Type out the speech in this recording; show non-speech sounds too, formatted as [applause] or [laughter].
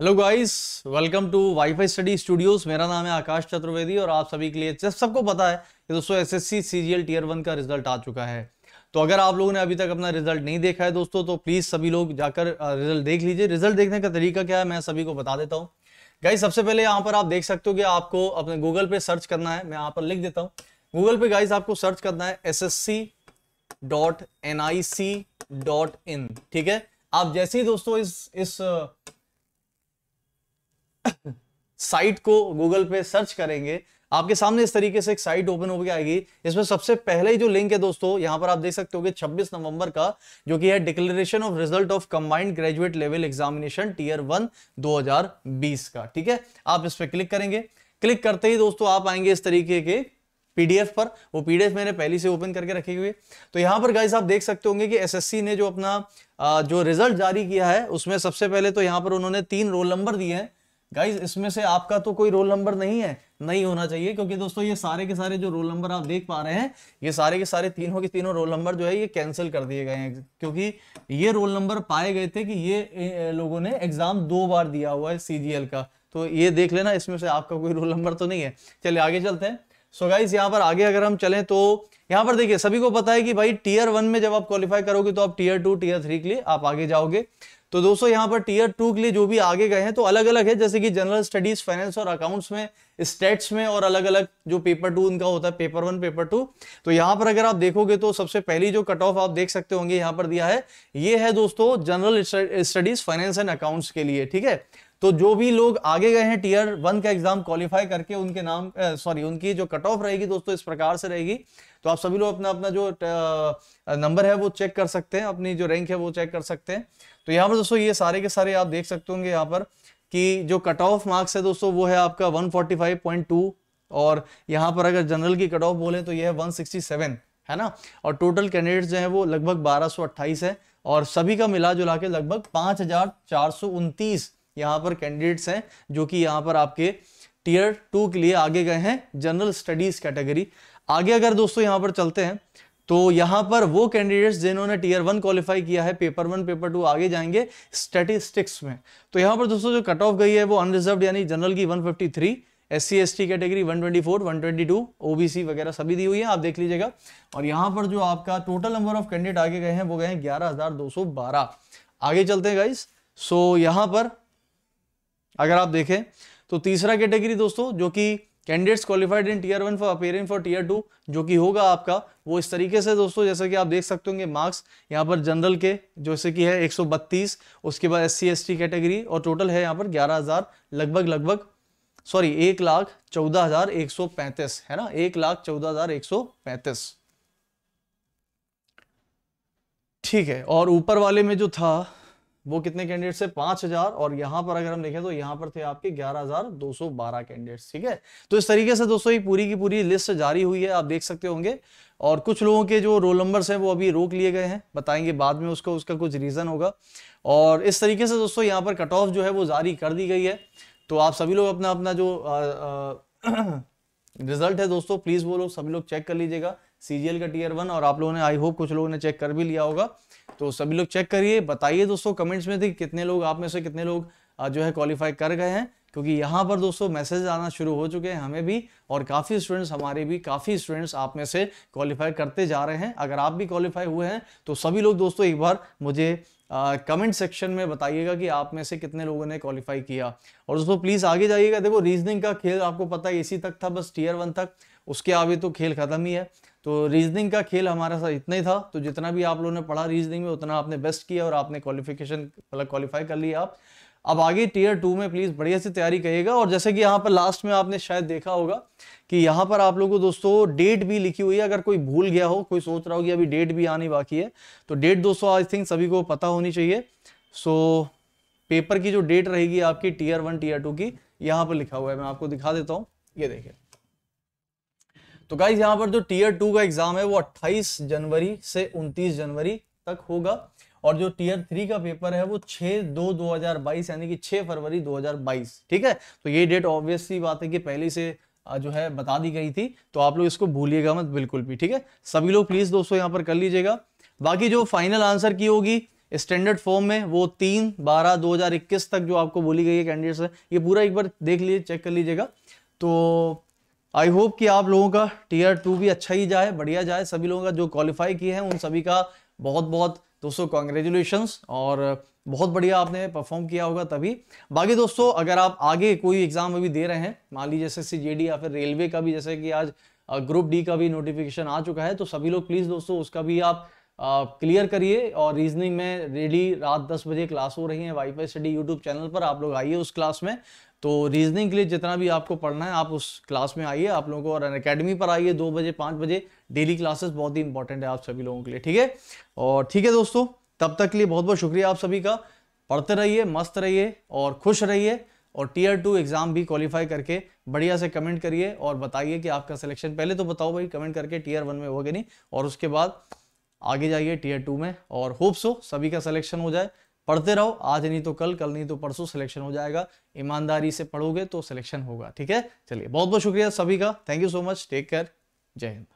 hello guys welcome to WiFi study studios मेरा नाम है आकाश चतुर्वेदी और आप सभी के लिए जब सबको पता है कि दोस्तों एसएससी सीजीएल टीयर वन का रिजल्ट आ चुका है तो अगर आप लोगों ने अभी तक अपना रिजल्ट नहीं देखा है दोस्तों तो प्लीज़ सभी लोग जाकर रिजल्ट देख लीजिए रिजल्ट देखने का तरीका क्या है मैं सभी को बता देता हूँ गाइज सबसे पहले यहाँ पर आप देख सकते हो कि आपको अपने गूगल पे सर्च करना है मैं यहाँ पर लिख देता हूँ गूगल पे गाइज आपको सर्च करना है S S C dot N I C dot in ठीक है आप जैसे ही दोस्तों इस इस साइट को गूगल पे सर्च करेंगे आपके सामने इस तरीके से एक साइट ओपन होकर आएगी इसमें सबसे पहले ही जो लिंक है दोस्तों यहां पर आप देख सकते कि 26 नवंबर का जो कि है declaration of result of combined graduate level examination tier one 2020 का ठीक है आप इस पर क्लिक करेंगे क्लिक करते ही दोस्तों आप आएंगे इस तरीके के पीडीएफ पर वो पीडीएफ मैंने पहले से ओपन करके रखी हुई है तो यहाँ पर गाइस आप देख सकते होंगे कि एसएससी ने जो अपना जो रिजल्ट जारी किया है उसमें सबसे पहले तो यहाँ पर उन्होंने तीन रोल नंबर दिए हैं गाइज इसमें से आपका तो कोई रोल नंबर नहीं है नहीं होना चाहिए क्योंकि दोस्तों ये सारे के सारे जो रोल नंबर आप देख पा रहे हैं ये सारे के सारे तीनों के तीनों रोल नंबर जो है ये कैंसिल कर दिए गए हैं क्योंकि ये रोल नंबर पाए गए थे कि ये लोगों ने एग्जाम दो बार दिया हुआ है सी का तो ये देख लेना इसमें से आपका कोई रोल नंबर तो नहीं है चलिए आगे चलते हैं सो गाइज यहाँ पर आगे अगर हम चलें तो यहाँ पर देखिए सभी को पता है कि भाई टीयर वन में जब आप क्वालिफाई करोगे तो आप टीयर टू टीयर थ्री के लिए आप आगे जाओगे तो दोस्तों यहाँ पर टीयर टू के लिए जो भी आगे गए हैं तो अलग अलग है जैसे कि जनरल स्टडीज फाइनेंस और अकाउंट्स में स्टेट्स में और अलग अलग जो पेपर टू उनका होता है पेपर वन पेपर टू तो यहाँ पर अगर आप देखोगे तो सबसे पहली जो कट ऑफ आप देख सकते होंगे यहाँ पर दिया है ये है दोस्तों general studies finance and accounts के लिए ठीक है तो जो भी लोग आगे गए हैं टीयर वन का एग्जाम क्वालिफाई करके उनके नाम सॉरी उनकी जो कट ऑफ रहेगी दोस्तों इस प्रकार से रहेगी तो आप सभी लोग अपना अपना जो नंबर है वो चेक कर सकते हैं अपनी जो रैंक है वो चेक कर सकते हैं तो यहाँ पर दोस्तों ये सारे के सारे आप देख सकते होंगे यहाँ पर कि जो कट ऑफ मार्क्स है दोस्तों वो है आपका 145.2 और यहाँ पर अगर जनरल की कट ऑफ बोले तो ये है 167 है ना और टोटल कैंडिडेट्स जो है वो लगभग 1228 है और सभी का मिला जुला के लगभग पाँच हज़ार यहाँ पर कैंडिडेट्स हैं जो कि यहाँ पर आपके टीयर टू के लिए आगे गए हैं जनरल स्टडीज़ कैटेगरी आगे अगर दोस्तों यहां पर चलते हैं तो यहां पर वो कैंडिडेट्स जिन्होंने टीयर वन क्वालिफाई किया है पेपर वन पेपर टू आगे जाएंगे स्टेटिस्टिक्स में तो यहां पर दोस्तों जो कट ऑफ गई है वो अनरिजर्व यानी जनरल की 153 एससी एसटी कैटेगरी 124, 122, ओबीसी वगैरह सभी दी हुई है आप देख लीजिएगा और यहां पर जो आपका टोटल नंबर ऑफ कैंडिडेट आगे गए हैं वो गए हैं ग्यारह आगे चलते हैं गाइस सो यहां पर अगर आप देखें तो तीसरा कैटेगरी दोस्तों जो कि candidates qualified in tier one for appearing for tier two जो कि होगा आपका वो इस तरीके से दोस्तों जैसा कि आप देख सकते होंगे मार्क्स यहाँ पर जनरल के जैसे कि है 132 उसके बाद S C S T category और टोटल है यहाँ पर 11000 लगभग लगभग सॉरी एक लाख चौदह हजार एक सौ पैंतीस है ना एक लाख चौदह हजार एक सौ पैंतीस ठीक है और ऊपर वाले में जो था वो कितने कैंडिडेट्स थे पांच हजार और यहां पर अगर हम देखें तो यहाँ पर थे आपके ग्यारह हजार दो सौ बारह कैंडिडेट्स ठीक है तो इस तरीके से दोस्तों ये पूरी की पूरी लिस्ट जारी हुई है आप देख सकते होंगे और कुछ लोगों के जो रोल नंबर्स हैं वो अभी रोक लिए गए हैं बताएंगे बाद में उसका उसका कुछ रीज़न होगा और इस तरीके से दोस्तों यहाँ पर कट ऑफ जो है वो जारी कर दी गई है तो आप सभी लोग अपना अपना जो रिजल्ट [clears throat] है दोस्तों प्लीज़ वो लोग सभी लोग चेक कर लीजिएगा सीजीएल का टीयर वन और आप लोगों ने आई होप कुछ लोगों ने चेक कर भी लिया होगा तो सभी लोग चेक करिए बताइए दोस्तों कमेंट्स में थे कितने लोग आप में से कितने लोग जो है क्वालिफाई कर गए हैं क्योंकि यहाँ पर दोस्तों मैसेज आना शुरू हो चुके हैं हमें भी और काफ़ी स्टूडेंट्स हमारे भी काफ़ी स्टूडेंट्स आप में से क्वालिफाई करते जा रहे हैं अगर आप भी क्वालिफाई हुए हैं तो सभी लोग दोस्तों एक बार मुझे कमेंट सेक्शन में बताइएगा कि आप में से कितने लोगों ने क्वालिफाई किया और दोस्तों प्लीज़ आगे जाइएगा देखो रीजनिंग का खेल आपको पता है इसी तक था बस टीयर वन तक उसके आगे तो खेल खत्म ही है तो रीजनिंग का खेल हमारा साथ इतना ही था तो जितना भी आप लोगों ने पढ़ा रीजनिंग में उतना आपने बेस्ट किया और आपने क्वालिफिकेशन मतलब क्वालिफाई कर लिया आप अब आगे टीयर टू में प्लीज़ बढ़िया से तैयारी करिएगा और जैसे कि यहाँ पर लास्ट में आपने शायद देखा होगा कि यहाँ पर आप लोगों को दोस्तों डेट भी लिखी हुई है अगर कोई भूल गया हो कोई सोच रहा हो कि अभी डेट भी आनी बाकी है तो डेट दोस्तों आई थिंक सभी को पता होनी चाहिए सो पेपर की जो डेट रहेगी आपकी टीयर वन टीयर टू की यहाँ पर लिखा हुआ है मैं आपको दिखा देता हूँ ये देखिए तो गाइज यहाँ पर जो टीयर टू का एग्जाम है वो 28 जनवरी से 29 जनवरी तक होगा और जो टीयर थ्री का पेपर है वो 6 दो 2022 यानी कि 6 फरवरी 2022 ठीक है तो ये डेट ऑब्वियसली बात है कि पहले से जो है बता दी गई थी तो आप लोग इसको भूलिएगा मत बिल्कुल भी ठीक है सभी लोग प्लीज दोस्तों यहाँ पर कर लीजिएगा बाकी जो फाइनल आंसर की होगी स्टैंडर्ड फॉर्म में वो तीन बारह इक्कीस तक जो आपको बोली गई है कैंडिडेट्स है ये पूरा एक बार देख लीजिए चेक कर लीजिएगा तो आई होप कि आप लोगों का टीयर टू भी अच्छा ही जाए बढ़िया जाए सभी लोगों का जो क्वालिफाई किए हैं उन सभी का बहुत बहुत दोस्तों कॉन्ग्रेचुलेशन और बहुत बढ़िया आपने परफॉर्म किया होगा तभी बाकी दोस्तों अगर आप आगे कोई एग्ज़ाम अभी दे रहे हैं मान लीजिए जैसे सी डी या फिर रेलवे का भी जैसे कि आज ग्रुप डी का भी नोटिफिकेशन आ चुका है तो सभी लोग प्लीज़ दोस्तों उसका भी आप क्लियर करिए और रीजनिंग में रेडी रात दस बजे क्लास हो रही है वाईफाई स्टडी यूट्यूब चैनल पर आप लोग आइए उस क्लास में तो रीजनिंग के लिए जितना भी आपको पढ़ना है आप उस क्लास में आइए आप लोगों को और अकेडमी पर आइए दो बजे पाँच बजे डेली क्लासेस बहुत ही इंपॉर्टेंट है आप सभी लोगों के लिए ठीक है और ठीक है दोस्तों तब तक के लिए बहुत बहुत शुक्रिया आप सभी का पढ़ते रहिए मस्त रहिए और खुश रहिए और टीयर टू एग्जाम भी क्वालिफाई करके बढ़िया से कमेंट करिए और बताइए कि आपका सिलेक्शन पहले तो बताओ भाई कमेंट करके टीयर वन में होगा नहीं और उसके बाद आगे जाइए टीयर टू में और होप सो सभी का सिलेक्शन हो जाए पढ़ते रहो आज नहीं तो कल कल नहीं तो परसों सिलेक्शन हो जाएगा ईमानदारी से पढ़ोगे तो सिलेक्शन होगा ठीक है चलिए बहुत बहुत शुक्रिया सभी का thank you so much take care जय हिंद